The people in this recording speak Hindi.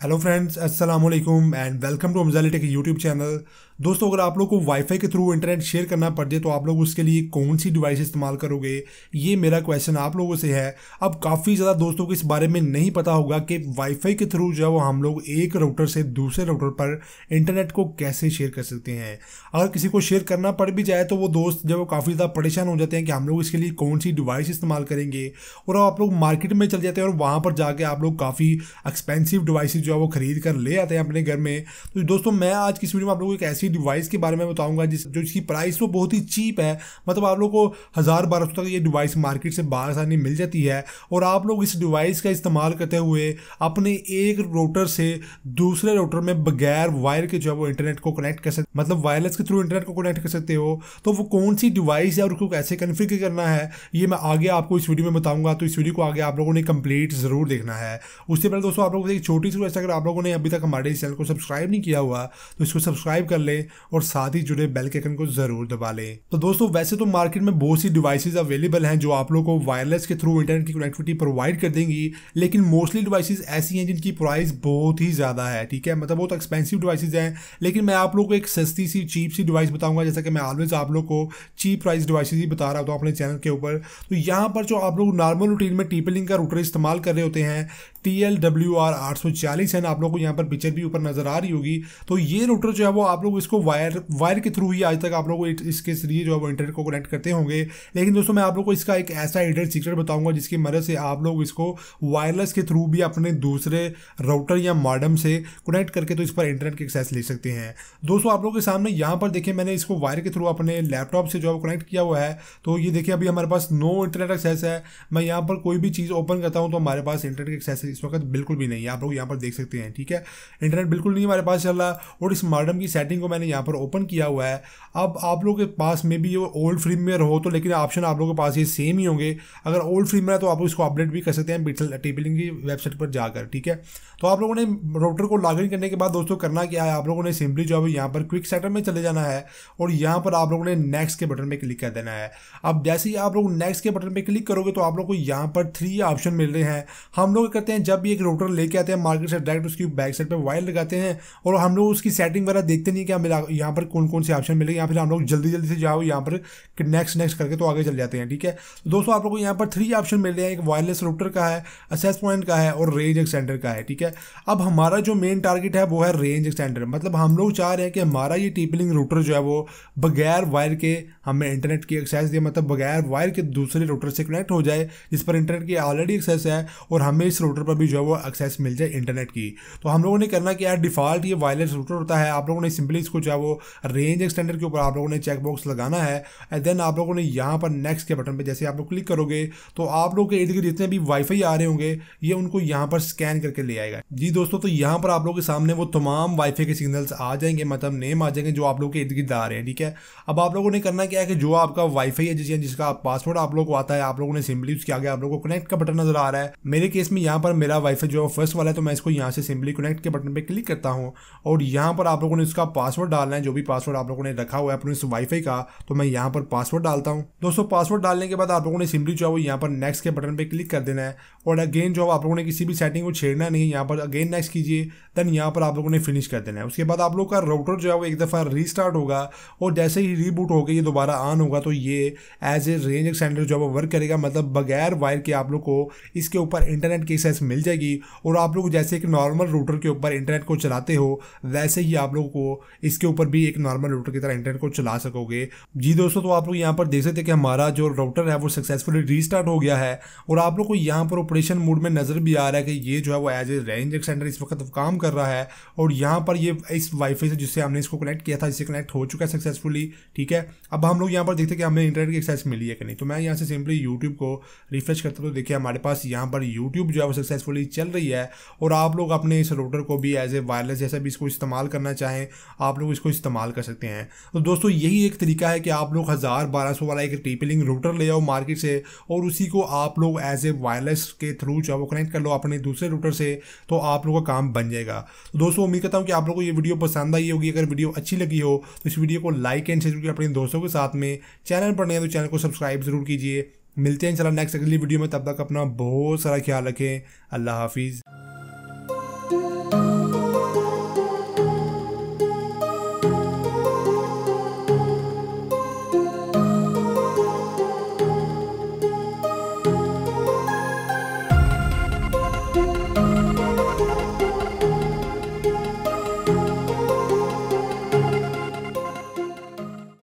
Hello friends, assalamualaikum alaikum and welcome to Amzali Tech YouTube channel. दोस्तों अगर आप लोग को वाईफाई के थ्रू इंटरनेट शेयर करना पड़ जाए तो आप लोग उसके लिए कौन सी डिवाइस इस्तेमाल करोगे ये मेरा क्वेश्चन आप लोगों से है अब काफ़ी ज़्यादा दोस्तों को इस बारे में नहीं पता होगा कि वाईफाई के थ्रू जो है वो हम लोग एक राउटर से दूसरे राउटर पर इंटरनेट को कैसे शेयर कर सकते हैं अगर किसी को शेयर करना पड़ भी जाए तो वो दोस्त जब काफ़ी ज़्यादा परेशान हो जाते हैं कि हम लोग इसके लिए कौन सी डिवाइस इस्तेमाल करेंगे और आप लोग मार्केट में चले जाते हैं और वहाँ पर जाके आप लोग काफ़ी एक्सपेंसिव डिवाइस जो है वो खरीद कर ले आते हैं अपने घर में तो दोस्तों मैं आज किस वीडियो में आप लोगों को एक ऐसी डिवाइस के बारे में बताऊंगा जिस जो इसकी प्राइस वो तो बहुत ही चीप है मतलब आप लोग को हज़ार बारह सौ तक ये डिवाइस मार्केट से बाहर आसानी मिल जाती है और आप लोग इस डिवाइस का इस्तेमाल करते हुए अपने एक रोटर से दूसरे रोटर में बगैर वायर के जो है वो इंटरनेट को कनेक्ट कर सकते मतलब वायरलेस के थ्रू इंटरनेट को कनेक्ट कर सकते हो तो वो कौन सी डिवाइस है और उसको कैसे कन्फिगर करना है ये मैं आगे आपको इस वीडियो में बताऊंगा तो इस वीडियो को आगे आप लोगों ने कंप्लीट ज़रूर देखना है उससे पहले दोस्तों आप लोगों को एक छोटी सी अगर आप लोगों ने अभी तक हमारे चैनल को सब्सक्राइब नहीं किया हुआ तो इसको सब्सक्राइब कर लें लें और साथ ही जुड़े बेल के आइकन को जरूर दबा लें तो दोस्तों वैसे तो मार्केट में बहुत सी डिवाइसेज अवेलेबल हैं जो आप लोग को वायरलेस के थ्रू इंटरनेट की कनेक्टिविटी प्रोवाइड कर देंगी लेकिन मोस्टली डिवाइसेज ऐसी हैं जिनकी प्राइस बहुत ही ज़्यादा है ठीक है मतलब बहुत एक्सपेंसिव डिवाइसेज हैं लेकिन मैं आप लोग को एक सस्ती सी चीप सी डिवाइस बताऊंगा जैसा कि मैं ऑलवेज आप लोग को चीप प्राइस डिवाइसेज ही बता रहा था अपने चैनल के ऊपर तो यहाँ पर जो आप लोग नॉर्मल रूटीन में टीपलिंग का रूटर इस्तेमाल कर रहे होते हैं टी एल डब्ल्यू आर आठ सौ चालीस है ना आप लोग को यहाँ पर पिक्चर भी ऊपर नजर आ रही होगी तो ये रूटर जो है वो आप लोग इसको वायर वायर के थ्रू ही आज तक आप लोग इसके जरिए जो है वो इंटरनेट को कनेक्ट करते होंगे लेकिन दोस्तों मैं आप लोग को इसका एक ऐसा हिडन सीक्रेट बताऊंगा जिसकी मदद से आप लोग इसको वायरलेस के थ्रू भी अपने दूसरे राउटर या मॉडम से कनेक्ट करके तो इस पर इंटरनेट की एक्सेस ले सकते हैं दोस्तों आप लोग के सामने यहाँ पर देखिए मैंने इसको वायर के थ्रू अपने लैपटॉप से जो है कनेक्ट किया हुआ है तो ये देखिए अभी हमारे पास नो इंटरनेट एक्सेस है मैं यहाँ पर कोई भी चीज़ ओपन करता हूँ तो हमारे पास इंटरनेट एक्सेस इस वक्त बिल्कुल भी नहीं है आप लोग यहाँ पर देख सकते हैं ठीक है इंटरनेट बिल्कुल नहीं हमारे पास चल रहा और इस मॉडर्म की सेटिंग को मैंने यहाँ पर ओपन किया हुआ है अब आप लोग के पास मे बी वो ओल्ड फ्रीम में हो तो लेकिन ऑप्शन आप लोगों के पास ये सेम ही होंगे अगर ओल्ड फ्रीम में है तो आप इसको अपडेट भी कर सकते हैं बिटल टेबलिंग की वेबसाइट पर जाकर ठीक है तो आप लोगों ने राउटर को लॉग करने के बाद दोस्तों करना क्या है आप लोगों ने सिंपली जो है यहाँ पर क्विक सेटअप में चले जाना है और यहाँ पर आप लोगों ने नेक्स्ट के बटन पर क्लिक कर देना है अब जैसे ही आप लोग नेक्स्ट के बटन पर क्लिक करोगे तो आप लोग को यहाँ पर थ्री ऑप्शन मिल रहे हैं हम लोग करते हैं हैं जब भी एक रोटर लेके आते हैं मार्केट से डायरेक्ट उसकी बैक साइड पे वायर लगाते हैं और हम लोग उसकी सेटिंग वगैरह देखते नहीं कि हमें यहाँ पर कौन कौन से ऑप्शन मिले या फिर हम लोग जल्दी जल्दी से जाओ यहाँ पर नेक्स्ट नेक्स्ट करके तो आगे चल जाते हैं ठीक है तो दोस्तों आप लोग को यहाँ पर थ्री ऑप्शन मिल रहे हैं एक वायरलेस रोटर का है असेस पॉइंट का है और रेंज एक्सटेंडर का है ठीक है अब हमारा जो मेन टारगेट है वो है रेंज एक्सटेंडर मतलब हम लोग चाह रहे हैं कि हमारा ये टीपलिंग रोटर जो है वो बगैर वायर के हमें इंटरनेट की एक्सेस दे मतलब बगैर वायर के दूसरे रोटर से कनेक्ट हो जाए जिस पर इंटरनेट की ऑलरेडी एक्सेस है और हमें इस रोटर पर भी जो है वो एक्सेस मिल जाए इंटरनेट की तो हम लोगों ने करना कि यार डिफ़ॉल्ट ये वायरलेस रूटर होता है आप लोगों ने सिंपली इसको जो है वो रेंज एक्सटेंडर के ऊपर आप लोगों ने चेकबॉक्स लगाना है एंड देन आप लोगों ने यहाँ पर नेक्स्ट के बटन पर जैसे आप लोग क्लिक करोगे तो आप लोग के इर्द गिर्द जितने भी वाईफाई आ रहे होंगे ये उनको यहाँ पर स्कैन करके ले आएगा जी दोस्तों तो यहाँ पर आप लोग के सामने वो तमाम वाईफाई के सिग्नल्स आ जाएंगे मतलब नेम आ जाएंगे जो आप लोग के इर्द गिर्द आ रहे हैं ठीक है अब आप लोगों ने करना क्या है कि जो आपका वाईफाई है जिस जिसका पासवर्ड आप लोग को आता है आप लोगों ने सिंपली उसके आगे आप लोगों को कनेक्ट का बटन नजर आ रहा है मेरे केस में यहाँ पर मेरा वाईफाई जो है फर्स्ट वाला है तो मैं इसको यहाँ से सिंपली कनेक्ट के बटन पर क्लिक करता हूँ और यहाँ पर आप लोगों ने इसका पासवर्ड डालना है जो भी पासवर्ड आप लोगों ने रखा हुआ है अपने इस वाईफाई का तो मैं यहाँ पर पासवर्ड डालता हूँ दोस्तों पासवर्ड डालने के बाद आप लोगों ने सिंपली जो है वो यहाँ पर नेक्स्ट के बटन पर क्लिक कर देना है और अगेन जो आप लोगों ने किसी भी सेटिंग को छेड़ना नहीं है यहाँ पर अगेन नेक्स्ट कीजिए देन यहाँ पर आप लोगों ने फिनिश कर देना है उसके बाद आप लोग का राउटर जो है वो एक दफ़ा रीस्टार्ट होगा और जैसे ही रीबूट होगा ये दोबारा ऑन होगा तो ये एज ए रेंज एक्सटेंडर जो है वो वर्क करेगा मतलब बगैर वायर के आप लोग को इसके ऊपर इंटरनेट की एक्सेस मिल जाएगी और आप लोग जैसे एक नॉर्मल रूटर के ऊपर इंटरनेट को चलाते हो वैसे ही आप लोगों को इसके ऊपर भी एक नॉर्मल रूटर की तरह इंटरनेट को चला सकोगे जी दोस्तों तो आप लोग यहाँ पर देख सकते कि हमारा जो राउटर है वो सक्सेसफुली रीस्टार्ट हो गया है और आप लोग को यहाँ पर ऑपरेशन मोड में नज़र भी आ रहा है कि ये जो है वो एज ए रेंज एक्सटेंडर इस वक्त काम कर रहा है और यहाँ पर ये इस वाईफाई से जिससे हमने इसको कनेक्ट किया था इससे कनेक्ट हो चुका है सक्सेसफुली ठीक है अब हम लोग यहाँ पर देखते हैं कि हमें इंटरनेट की एक्सेस मिली है कि नहीं तो मैं यहाँ से सिंपली यूट्यूब को रिफ्रेश करता तो देखिए हमारे पास यहाँ पर यूट्यूब जो है वो सक्सेस सक्सेसफुली चल रही है और आप लोग अपने इस राउटर को भी एज ए वायरलेस जैसा भी इसको इस्तेमाल करना चाहें आप लोग इसको इस्तेमाल कर सकते हैं तो दोस्तों यही एक तरीका है कि आप लोग हज़ार बारह सौ वाला एक टीपलिंग राउटर ले आओ मार्केट से और उसी को आप लोग एज ए वायरलेस के थ्रू चाहे वो कनेक्ट कर लो अपने दूसरे रूटर से तो आप लोगों का काम बन जाएगा तो दोस्तों उम्मीद करता हूँ कि आप लोगों को ये वीडियो पसंद आई होगी अगर वीडियो अच्छी लगी हो तो इस वीडियो को लाइक एंड शेयर कीजिए अपने दोस्तों के साथ में चैनल पर नए तो चैनल को सब्सक्राइब जरूर कीजिए मिलते हैं इंशाल्लाह नेक्स्ट अगली वीडियो में तब तक अपना बहुत सारा ख्याल रखें अल्लाह हाफिज़